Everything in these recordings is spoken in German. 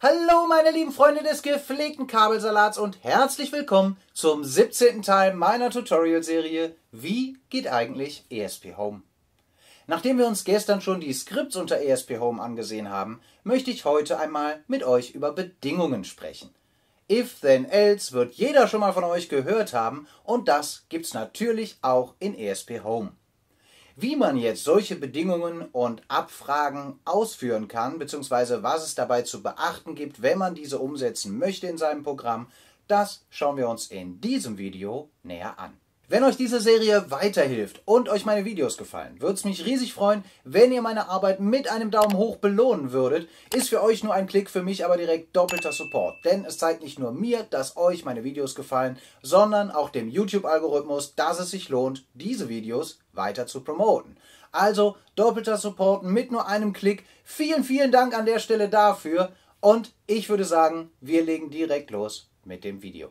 Hallo meine lieben Freunde des gepflegten Kabelsalats und herzlich willkommen zum 17. Teil meiner Tutorial-Serie Wie geht eigentlich ESP Home? Nachdem wir uns gestern schon die Skripts unter ESP Home angesehen haben, möchte ich heute einmal mit euch über Bedingungen sprechen. If then else wird jeder schon mal von euch gehört haben und das gibt's natürlich auch in ESP Home. Wie man jetzt solche Bedingungen und Abfragen ausführen kann, beziehungsweise was es dabei zu beachten gibt, wenn man diese umsetzen möchte in seinem Programm, das schauen wir uns in diesem Video näher an. Wenn euch diese Serie weiterhilft und euch meine Videos gefallen, würde es mich riesig freuen, wenn ihr meine Arbeit mit einem Daumen hoch belohnen würdet. Ist für euch nur ein Klick, für mich aber direkt doppelter Support. Denn es zeigt nicht nur mir, dass euch meine Videos gefallen, sondern auch dem YouTube-Algorithmus, dass es sich lohnt, diese Videos weiter zu promoten. Also doppelter Support mit nur einem Klick. Vielen, vielen Dank an der Stelle dafür. Und ich würde sagen, wir legen direkt los mit dem Video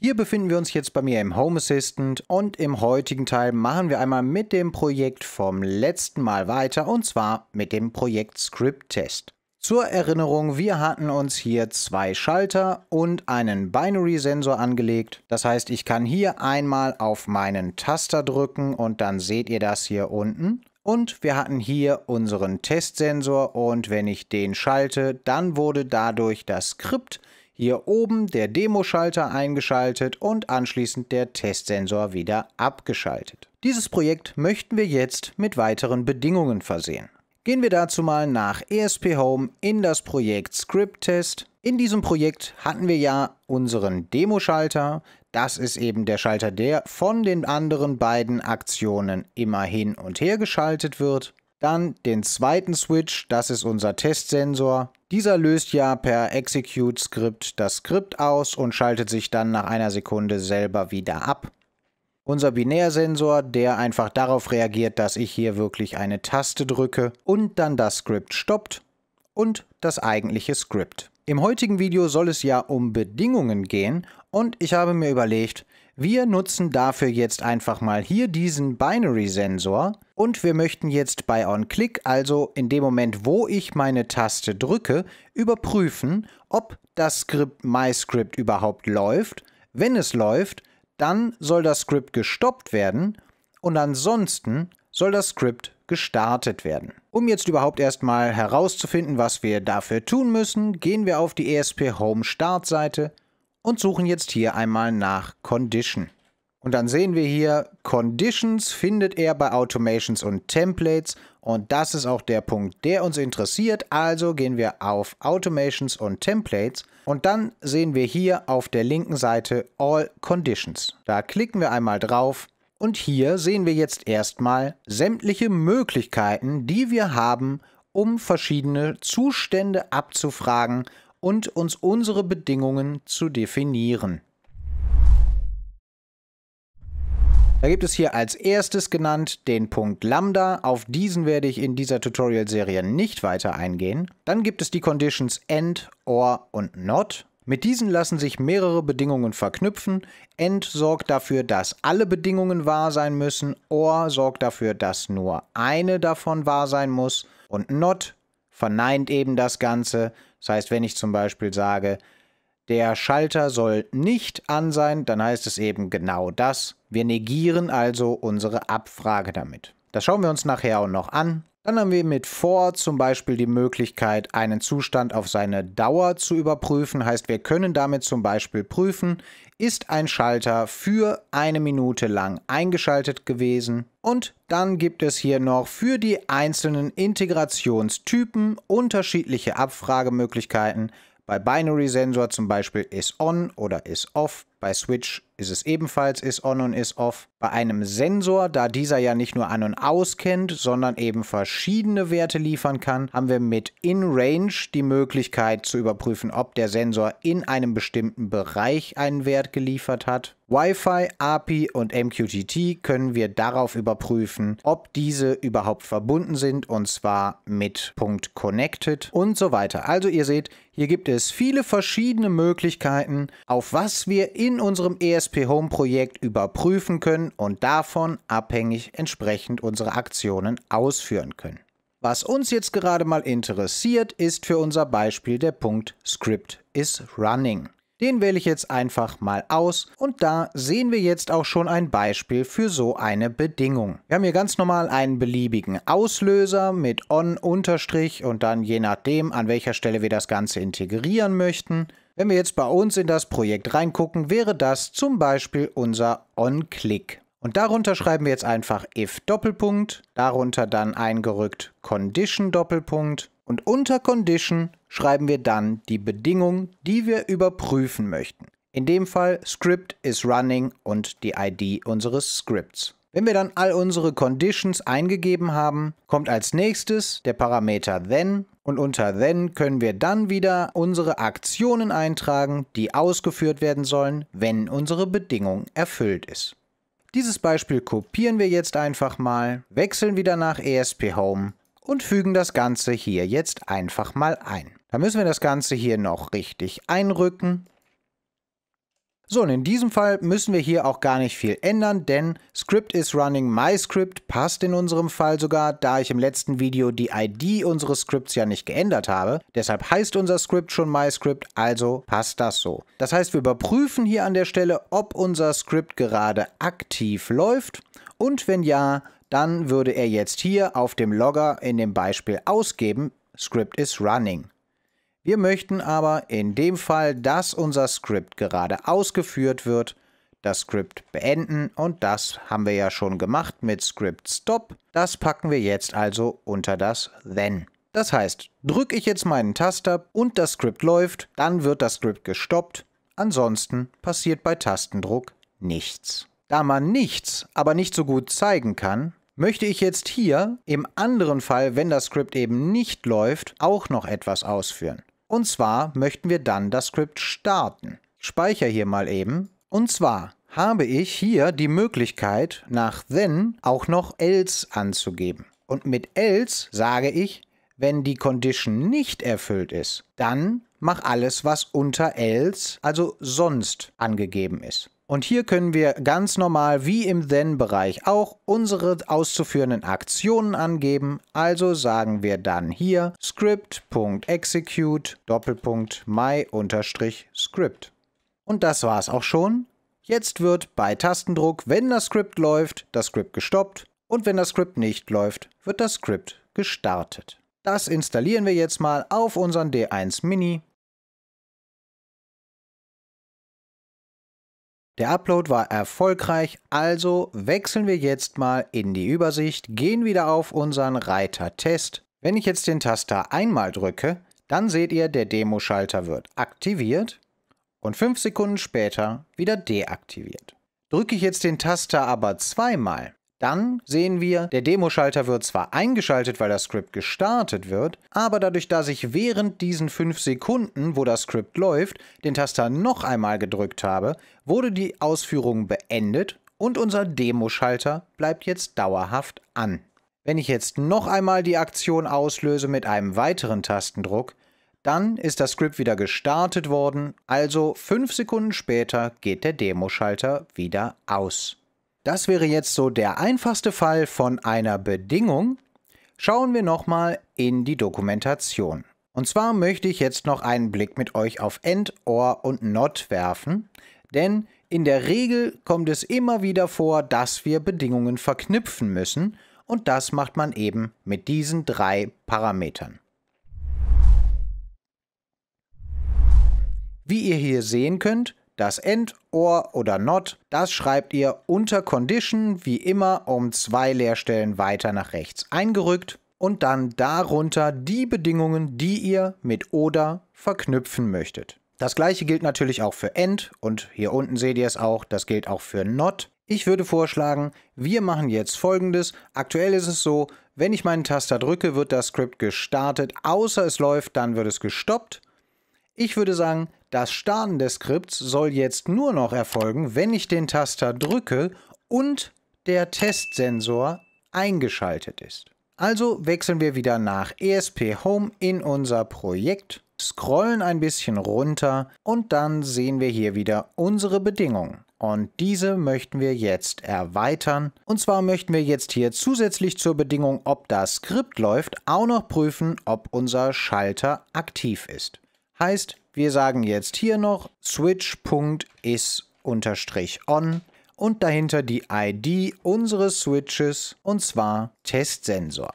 Hier befinden wir uns jetzt bei mir im Home Assistant und im heutigen Teil machen wir einmal mit dem Projekt vom letzten Mal weiter und zwar mit dem Projekt Script Test. Zur Erinnerung, wir hatten uns hier zwei Schalter und einen Binary-Sensor angelegt. Das heißt, ich kann hier einmal auf meinen Taster drücken und dann seht ihr das hier unten. Und wir hatten hier unseren Testsensor und wenn ich den schalte, dann wurde dadurch das Skript hier oben der Demoschalter eingeschaltet und anschließend der Testsensor wieder abgeschaltet. Dieses Projekt möchten wir jetzt mit weiteren Bedingungen versehen. Gehen wir dazu mal nach ESP Home in das Projekt Script Test. In diesem Projekt hatten wir ja unseren Demoschalter. Das ist eben der Schalter, der von den anderen beiden Aktionen immer hin und her geschaltet wird. Dann den zweiten Switch, das ist unser Testsensor. Dieser löst ja per Execute-Skript das Skript aus und schaltet sich dann nach einer Sekunde selber wieder ab. Unser Binärsensor, der einfach darauf reagiert, dass ich hier wirklich eine Taste drücke und dann das Skript stoppt und das eigentliche Skript. Im heutigen Video soll es ja um Bedingungen gehen und ich habe mir überlegt, wir nutzen dafür jetzt einfach mal hier diesen Binary-Sensor und wir möchten jetzt bei OnClick, also in dem Moment, wo ich meine Taste drücke, überprüfen, ob das Skript MyScript überhaupt läuft. Wenn es läuft, dann soll das Skript gestoppt werden und ansonsten soll das Skript gestartet werden. Um jetzt überhaupt erstmal herauszufinden, was wir dafür tun müssen, gehen wir auf die ESP Home Startseite und suchen jetzt hier einmal nach Condition. Und dann sehen wir hier, Conditions findet er bei Automations und Templates und das ist auch der Punkt, der uns interessiert. Also gehen wir auf Automations und Templates und dann sehen wir hier auf der linken Seite All Conditions. Da klicken wir einmal drauf und hier sehen wir jetzt erstmal sämtliche Möglichkeiten, die wir haben, um verschiedene Zustände abzufragen und uns unsere Bedingungen zu definieren. Da gibt es hier als erstes genannt den Punkt Lambda. Auf diesen werde ich in dieser Tutorial-Serie nicht weiter eingehen. Dann gibt es die Conditions AND, OR und NOT. Mit diesen lassen sich mehrere Bedingungen verknüpfen. End sorgt dafür, dass alle Bedingungen wahr sein müssen. Or sorgt dafür, dass nur eine davon wahr sein muss. Und Not verneint eben das Ganze. Das heißt, wenn ich zum Beispiel sage, der Schalter soll nicht an sein, dann heißt es eben genau das. Wir negieren also unsere Abfrage damit. Das schauen wir uns nachher auch noch an. Dann haben wir mit vor zum Beispiel die Möglichkeit, einen Zustand auf seine Dauer zu überprüfen. Heißt, wir können damit zum Beispiel prüfen, ist ein Schalter für eine Minute lang eingeschaltet gewesen. Und dann gibt es hier noch für die einzelnen Integrationstypen unterschiedliche Abfragemöglichkeiten. Bei Binary Sensor zum Beispiel ist on oder ist off. Bei Switch ist es ebenfalls ist on und ist off. Bei einem Sensor, da dieser ja nicht nur an und aus kennt, sondern eben verschiedene Werte liefern kann, haben wir mit in Range die Möglichkeit zu überprüfen, ob der Sensor in einem bestimmten Bereich einen Wert geliefert hat. Wi-Fi, API und MQTT können wir darauf überprüfen, ob diese überhaupt verbunden sind und zwar mit Punkt .connected und so weiter. Also ihr seht, hier gibt es viele verschiedene Möglichkeiten, auf was wir in in unserem ESP Home Projekt überprüfen können und davon abhängig entsprechend unsere Aktionen ausführen können. Was uns jetzt gerade mal interessiert, ist für unser Beispiel der Punkt Script is running. Den wähle ich jetzt einfach mal aus und da sehen wir jetzt auch schon ein Beispiel für so eine Bedingung. Wir haben hier ganz normal einen beliebigen Auslöser mit on-unterstrich und dann je nachdem, an welcher Stelle wir das Ganze integrieren möchten, wenn wir jetzt bei uns in das Projekt reingucken, wäre das zum Beispiel unser OnClick. Und darunter schreiben wir jetzt einfach if Doppelpunkt, darunter dann eingerückt condition Doppelpunkt und unter condition schreiben wir dann die Bedingung, die wir überprüfen möchten. In dem Fall script is running und die ID unseres Scripts. Wenn wir dann all unsere Conditions eingegeben haben, kommt als nächstes der Parameter then und unter then können wir dann wieder unsere Aktionen eintragen, die ausgeführt werden sollen, wenn unsere Bedingung erfüllt ist. Dieses Beispiel kopieren wir jetzt einfach mal, wechseln wieder nach ESP Home und fügen das Ganze hier jetzt einfach mal ein. Da müssen wir das Ganze hier noch richtig einrücken so, und in diesem Fall müssen wir hier auch gar nicht viel ändern, denn Script is running my script passt in unserem Fall sogar, da ich im letzten Video die ID unseres Scripts ja nicht geändert habe. Deshalb heißt unser Script schon my script, also passt das so. Das heißt, wir überprüfen hier an der Stelle, ob unser Script gerade aktiv läuft und wenn ja, dann würde er jetzt hier auf dem Logger in dem Beispiel ausgeben, Script is running. Wir möchten aber in dem Fall, dass unser Script gerade ausgeführt wird, das Script beenden und das haben wir ja schon gemacht mit Script Stop. Das packen wir jetzt also unter das Then. Das heißt, drücke ich jetzt meinen Taster und das Script läuft, dann wird das Script gestoppt. Ansonsten passiert bei Tastendruck nichts. Da man nichts, aber nicht so gut zeigen kann, möchte ich jetzt hier im anderen Fall, wenn das Script eben nicht läuft, auch noch etwas ausführen. Und zwar möchten wir dann das Skript starten. Speicher hier mal eben. Und zwar habe ich hier die Möglichkeit, nach then auch noch else anzugeben. Und mit else sage ich, wenn die Condition nicht erfüllt ist, dann mach alles, was unter else, also sonst, angegeben ist. Und hier können wir ganz normal wie im Then-Bereich auch unsere auszuführenden Aktionen angeben. Also sagen wir dann hier script.execute Doppelpunkt my-script. Und das war's auch schon. Jetzt wird bei Tastendruck, wenn das Script läuft, das Script gestoppt und wenn das Script nicht läuft, wird das Script gestartet. Das installieren wir jetzt mal auf unseren D1 Mini Der Upload war erfolgreich, also wechseln wir jetzt mal in die Übersicht, gehen wieder auf unseren Reiter Test. Wenn ich jetzt den Taster einmal drücke, dann seht ihr, der Demo-Schalter wird aktiviert und 5 Sekunden später wieder deaktiviert. Drücke ich jetzt den Taster aber zweimal, dann sehen wir, der Demoschalter wird zwar eingeschaltet, weil das Script gestartet wird, aber dadurch, dass ich während diesen 5 Sekunden, wo das Script läuft, den Taster noch einmal gedrückt habe, wurde die Ausführung beendet und unser Demoschalter bleibt jetzt dauerhaft an. Wenn ich jetzt noch einmal die Aktion auslöse mit einem weiteren Tastendruck, dann ist das Script wieder gestartet worden, also 5 Sekunden später geht der Demoschalter wieder aus. Das wäre jetzt so der einfachste Fall von einer Bedingung. Schauen wir nochmal in die Dokumentation. Und zwar möchte ich jetzt noch einen Blick mit euch auf End, OR und NOT werfen, denn in der Regel kommt es immer wieder vor, dass wir Bedingungen verknüpfen müssen und das macht man eben mit diesen drei Parametern. Wie ihr hier sehen könnt, das End, or oder not, das schreibt ihr unter Condition wie immer um zwei Leerstellen weiter nach rechts eingerückt und dann darunter die Bedingungen, die ihr mit oder verknüpfen möchtet. Das gleiche gilt natürlich auch für End und hier unten seht ihr es auch, das gilt auch für Not. Ich würde vorschlagen, wir machen jetzt folgendes. Aktuell ist es so, wenn ich meinen Taster drücke, wird das Script gestartet, außer es läuft, dann wird es gestoppt. Ich würde sagen, das Starten des Skripts soll jetzt nur noch erfolgen, wenn ich den Taster drücke und der Testsensor eingeschaltet ist. Also wechseln wir wieder nach ESP Home in unser Projekt, scrollen ein bisschen runter und dann sehen wir hier wieder unsere Bedingungen. Und diese möchten wir jetzt erweitern. Und zwar möchten wir jetzt hier zusätzlich zur Bedingung, ob das Skript läuft, auch noch prüfen, ob unser Schalter aktiv ist. Heißt, wir sagen jetzt hier noch switch.is-on und dahinter die ID unseres Switches und zwar Testsensor.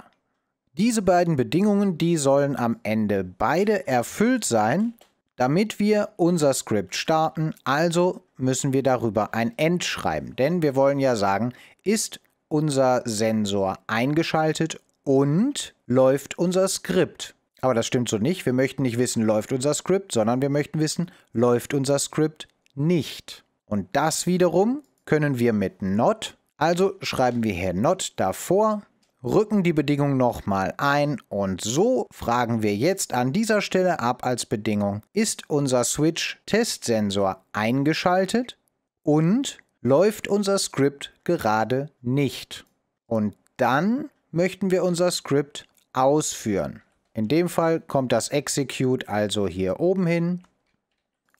Diese beiden Bedingungen, die sollen am Ende beide erfüllt sein, damit wir unser Script starten, also müssen wir darüber ein End schreiben, denn wir wollen ja sagen, ist unser Sensor eingeschaltet und läuft unser Skript. Aber das stimmt so nicht. Wir möchten nicht wissen, läuft unser Skript, sondern wir möchten wissen, läuft unser Skript nicht. Und das wiederum können wir mit not. Also schreiben wir hier not davor, rücken die Bedingung nochmal ein und so fragen wir jetzt an dieser Stelle ab als Bedingung, ist unser Switch-Testsensor eingeschaltet und läuft unser Skript gerade nicht. Und dann möchten wir unser Skript ausführen. In dem Fall kommt das Execute also hier oben hin.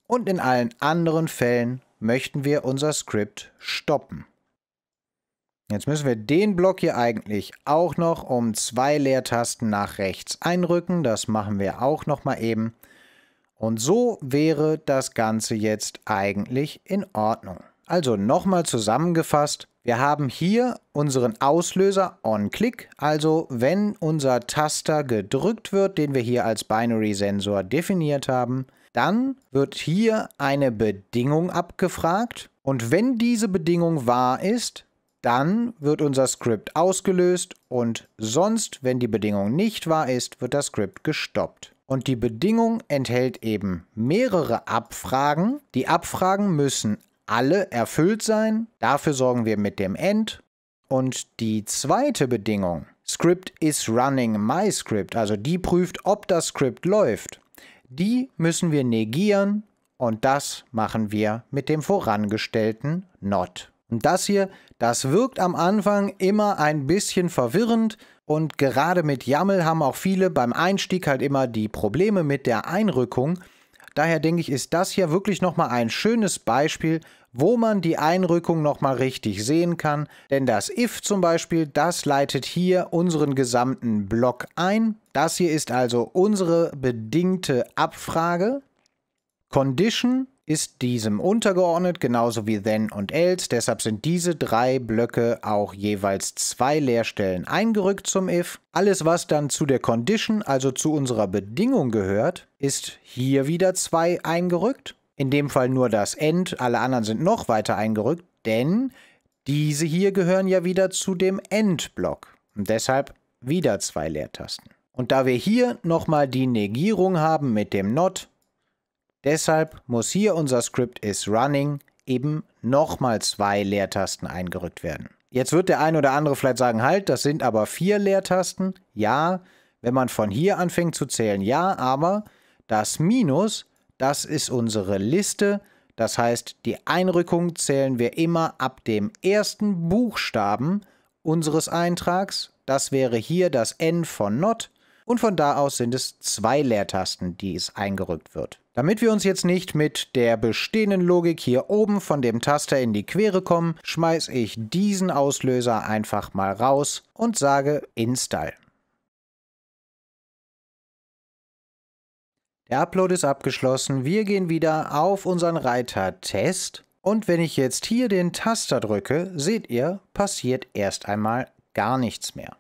Und in allen anderen Fällen möchten wir unser Script stoppen. Jetzt müssen wir den Block hier eigentlich auch noch um zwei Leertasten nach rechts einrücken. Das machen wir auch noch mal eben. Und so wäre das Ganze jetzt eigentlich in Ordnung. Also nochmal zusammengefasst, wir haben hier unseren Auslöser on-click, also wenn unser Taster gedrückt wird, den wir hier als Binary-Sensor definiert haben, dann wird hier eine Bedingung abgefragt und wenn diese Bedingung wahr ist, dann wird unser Script ausgelöst und sonst, wenn die Bedingung nicht wahr ist, wird das Script gestoppt. Und die Bedingung enthält eben mehrere Abfragen. Die Abfragen müssen alle erfüllt sein. Dafür sorgen wir mit dem End. Und die zweite Bedingung, Script is running my script, also die prüft, ob das Script läuft. Die müssen wir negieren und das machen wir mit dem vorangestellten not. Und das hier, das wirkt am Anfang immer ein bisschen verwirrend und gerade mit YAML haben auch viele beim Einstieg halt immer die Probleme mit der Einrückung. Daher denke ich, ist das hier wirklich nochmal ein schönes Beispiel, wo man die Einrückung nochmal richtig sehen kann. Denn das if zum Beispiel, das leitet hier unseren gesamten Block ein. Das hier ist also unsere bedingte Abfrage. Condition ist diesem untergeordnet, genauso wie then und else. Deshalb sind diese drei Blöcke auch jeweils zwei Leerstellen eingerückt zum if. Alles, was dann zu der Condition, also zu unserer Bedingung gehört, ist hier wieder zwei eingerückt. In dem Fall nur das end, alle anderen sind noch weiter eingerückt, denn diese hier gehören ja wieder zu dem end-Block. deshalb wieder zwei Leertasten. Und da wir hier nochmal die Negierung haben mit dem not, Deshalb muss hier unser Script is running eben nochmal zwei Leertasten eingerückt werden. Jetzt wird der ein oder andere vielleicht sagen, halt, das sind aber vier Leertasten. Ja, wenn man von hier anfängt zu zählen, ja, aber das Minus, das ist unsere Liste. Das heißt, die Einrückung zählen wir immer ab dem ersten Buchstaben unseres Eintrags. Das wäre hier das N von Not. Und von da aus sind es zwei Leertasten, die es eingerückt wird. Damit wir uns jetzt nicht mit der bestehenden Logik hier oben von dem Taster in die Quere kommen, schmeiße ich diesen Auslöser einfach mal raus und sage Install. Der Upload ist abgeschlossen. Wir gehen wieder auf unseren Reiter Test. Und wenn ich jetzt hier den Taster drücke, seht ihr, passiert erst einmal gar nichts mehr.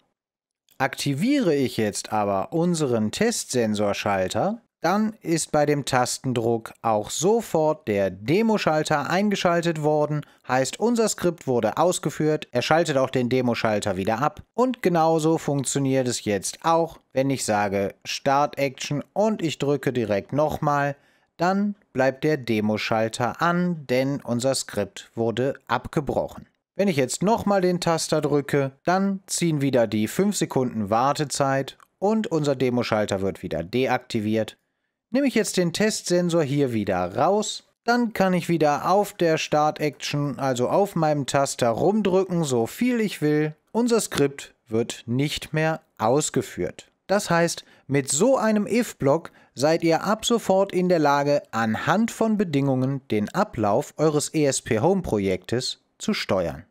Aktiviere ich jetzt aber unseren Testsensorschalter, dann ist bei dem Tastendruck auch sofort der Demo-Schalter eingeschaltet worden, heißt unser Skript wurde ausgeführt, er schaltet auch den Demo-Schalter wieder ab. Und genauso funktioniert es jetzt auch, wenn ich sage Start Action und ich drücke direkt nochmal, dann bleibt der Demo-Schalter an, denn unser Skript wurde abgebrochen. Wenn ich jetzt nochmal den Taster drücke, dann ziehen wieder die 5 Sekunden Wartezeit und unser Demoschalter wird wieder deaktiviert. Nehme ich jetzt den Testsensor hier wieder raus, dann kann ich wieder auf der Start-Action, also auf meinem Taster rumdrücken, so viel ich will. Unser Skript wird nicht mehr ausgeführt. Das heißt, mit so einem if-Block seid ihr ab sofort in der Lage, anhand von Bedingungen den Ablauf eures ESP Home Projektes zu steuern.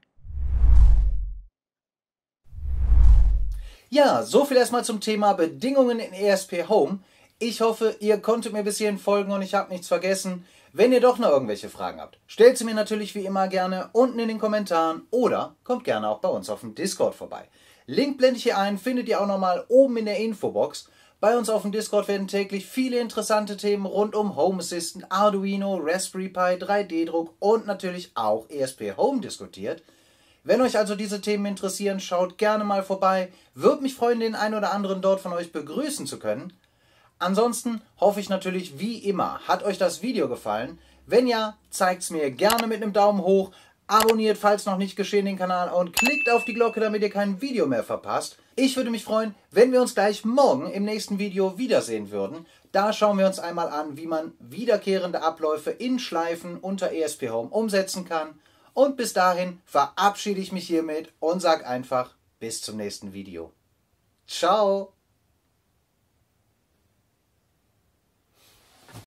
Ja, so viel erstmal zum Thema Bedingungen in ESP Home. Ich hoffe, ihr konntet mir bis hierhin folgen und ich habe nichts vergessen. Wenn ihr doch noch irgendwelche Fragen habt, stellt sie mir natürlich wie immer gerne unten in den Kommentaren oder kommt gerne auch bei uns auf dem Discord vorbei. Link blende ich hier ein, findet ihr auch nochmal oben in der Infobox. Bei uns auf dem Discord werden täglich viele interessante Themen rund um Home Assistant, Arduino, Raspberry Pi, 3D-Druck und natürlich auch ESP Home diskutiert. Wenn euch also diese Themen interessieren, schaut gerne mal vorbei. Würde mich freuen, den einen oder anderen dort von euch begrüßen zu können. Ansonsten hoffe ich natürlich wie immer, hat euch das Video gefallen? Wenn ja, zeigt es mir gerne mit einem Daumen hoch, abonniert, falls noch nicht geschehen, den Kanal und klickt auf die Glocke, damit ihr kein Video mehr verpasst. Ich würde mich freuen, wenn wir uns gleich morgen im nächsten Video wiedersehen würden. Da schauen wir uns einmal an, wie man wiederkehrende Abläufe in Schleifen unter ESP Home umsetzen kann. Und bis dahin verabschiede ich mich hiermit und sage einfach bis zum nächsten Video. Ciao!